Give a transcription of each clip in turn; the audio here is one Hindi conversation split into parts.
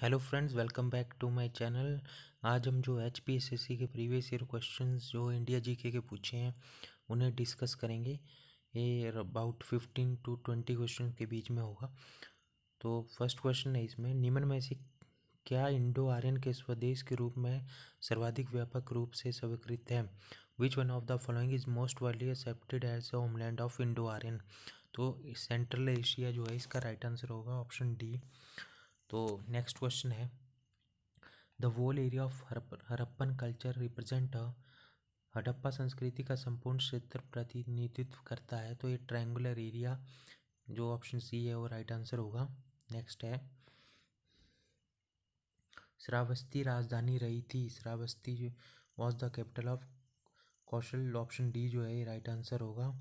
hello friends welcome back to my channel आज हम जो एच के प्रीवियस ईयर क्वेश्चंस जो इंडिया जीके के पूछे हैं उन्हें डिस्कस करेंगे ये about fifteen to twenty question के बीच में होगा तो फर्स्ट क्वेश्चन है इसमें निम्न में से क्या इंडो आर्यन के स्वदेश के रूप में सर्वाधिक व्यापक रूप से स्वीकृत है which one of the following is most widely accepted as a homeland of Indo Aryan तो सेंट्रल एशिया जो है इसका राइट आंसर होगा ऑप्शन डी तो नेक्स्ट क्वेश्चन है the whole area of Harappan culture represent Harappa संस्कृति का संपूर्ण क्षेत्र प्रतिनिधित्व करता है तो ये ट्रायंगुलर एरिया जो ऑप्शन सी है वो राइट आंसर होगा नेक्स्ट है श्रावस्ती राजधानी रही थी Shravasti was the capital of Kaushal option D जो है ये राइट आंसर होगा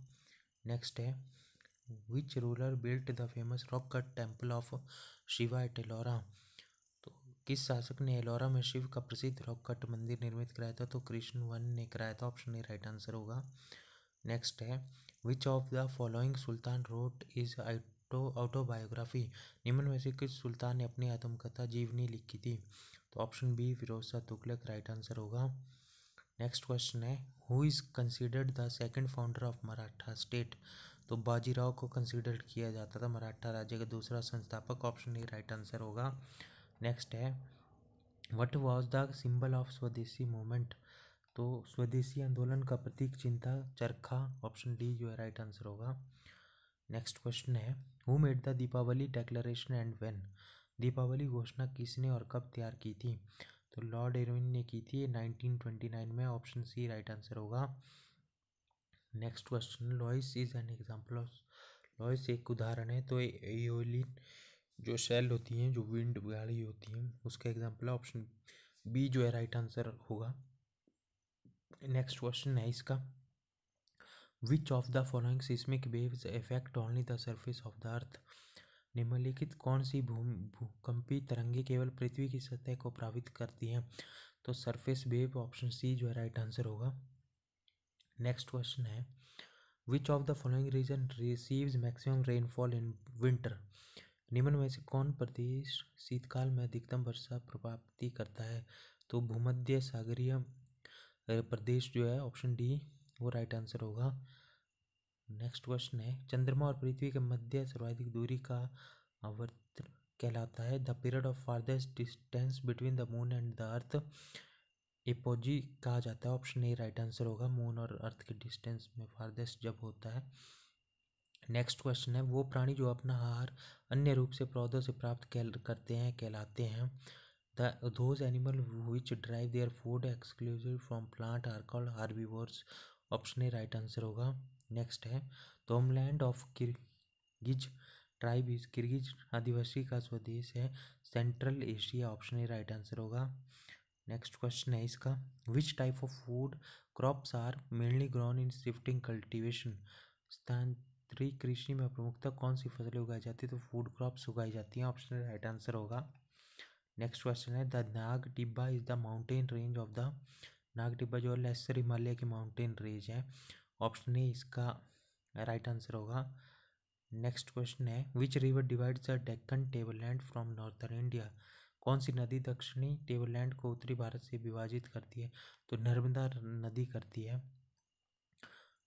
नेक्स्ट है which ruler built the famous rock cut temple of Shiva at Ellora तो किस शासक ने एलोरा में शिव का प्रसिद्ध रॉक कट मंदिर निर्मित कराया था तो कृष्ण वन ने कराया था ऑप्शन ए राइट आंसर होगा नेक्स्ट है which of the following sultan wrote his आइटो ऑटोबायोग्राफी निम्न में से किस सुल्तान ने अपनी आत्मकथा जीवनी लिखी थी तो option B Firoz Shah Tughlaq right answer होगा नेक्स्ट क्वेश्चन है who is considered the second founder of Maratha state तो बाजीराव को कंसिडर किया जाता था मराठा राज्य का दूसरा संस्थापक ऑप्शन ए राइट आंसर होगा नेक्स्ट है what was the symbol of Swadeshi movement तो स्वदेशी आंदोलन का प्रतीक चिंता चरखा ऑप्शन डी जो है राइट आंसर होगा नेक्स्ट क्वेश्चन है who made the Deepavali declaration and when Deepavali घोषणा किसने और कब तैयार की थी तो लॉर्ड एरविन ने की थी नाइन में ऑप्शन सी राइट आंसर होगा next question loess is an example of loess एक उदाहरण है तो एओलिन जो सेल होती हैं जो विंड गाड़ी होती हैं उसका एग्जाम्पल है ऑप्शन बी जो है राइट आंसर होगा नेक्स्ट क्वेश्चन है इसका which of the following seismic waves effect only the surface of the earth निम्नलिखित कौन सी भूकंपी तरंगे केवल पृथ्वी की सतह को प्रभावित करती हैं तो सरफेस वेव ऑप्शन सी जो है राइट आंसर होगा नेक्स्ट क्वेश्चन है which of the following region receives maximum rainfall in winter निम्न में से कौन प्रदेश शीतकाल में अधिकतम वर्षा प्राप्ति करता है तो भूमध्य सागरीय प्रदेश जो है ऑप्शन डी वो राइट आंसर होगा नेक्स्ट क्वेश्चन है चंद्रमा और पृथ्वी के मध्य सर्वाधिक दूरी का आवर्त कहलाता है the period of farthest distance between the moon and the earth apogee कहा जाता है option A right answer moon मून और अर्थ के डिस्टेंस में फारदेस्ट जब होता है नेक्स्ट क्वेश्चन है वो प्राणी जो अपना आहार अन्य रूप से पौधों से प्राप्त करते हैं कहलाते हैं the those animal which drive their food exclusive from plant are called herbivores option A right answer होगा नेक्स्ट है the homeland of Kirghiz tribe is Kirghiz आदिवासी का स्वदेश है Central Asia option A right answer होगा नेक्स्ट क्वेश्चन है इसका which type of food crops are mainly grown in shifting cultivation स्थानीय कृषि में प्रमुखता कौन सी फसलें उगाई जाती है तो फूड क्रॉप्स उगाई जाती हैं ऑप्शन राइट आंसर होगा नेक्स्ट क्वेश्चन है the Nag Tibba is the mountain range of the Nag Tibba जो लेसर हिमालय की माउंटेन रेंज है ऑप्शन ए इसका राइट आंसर होगा नेक्स्ट क्वेश्चन है which river divides the Deccan tableland from northern India कौन सी नदी दक्षिणी टेबललैंड को उत्तरी भारत से विभाजित करती है तो नर्मदा नदी करती है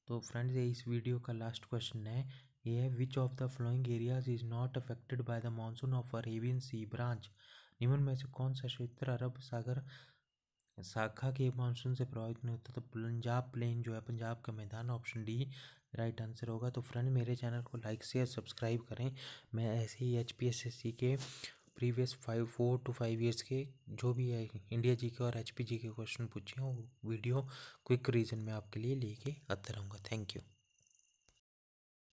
तो फ्रेंड्स ये इस वीडियो का लास्ट क्वेश्चन है ये है which of the following areas is not affected by the monsoon of Arabian sea branch निम्न में से कौन सा क्षेत्र अरब सागर शाखा के मानसून से प्रभावित नहीं होता तो पंजाब प्लेन जो है पंजाब का मैदान ऑप्शन डी राइट आंसर होगा तो फ्रेंड मेरे चैनल को लाइक शेयर सब्सक्राइब करें मैं ऐसे ही एच के previous five four two five years के जो भी है इंडिया जी के और एच पी जी के क्वेश्चन पूछे हैं वो वीडियो क्विक रीजन में आपके लिए लेके आता रहूँगा थैंक यू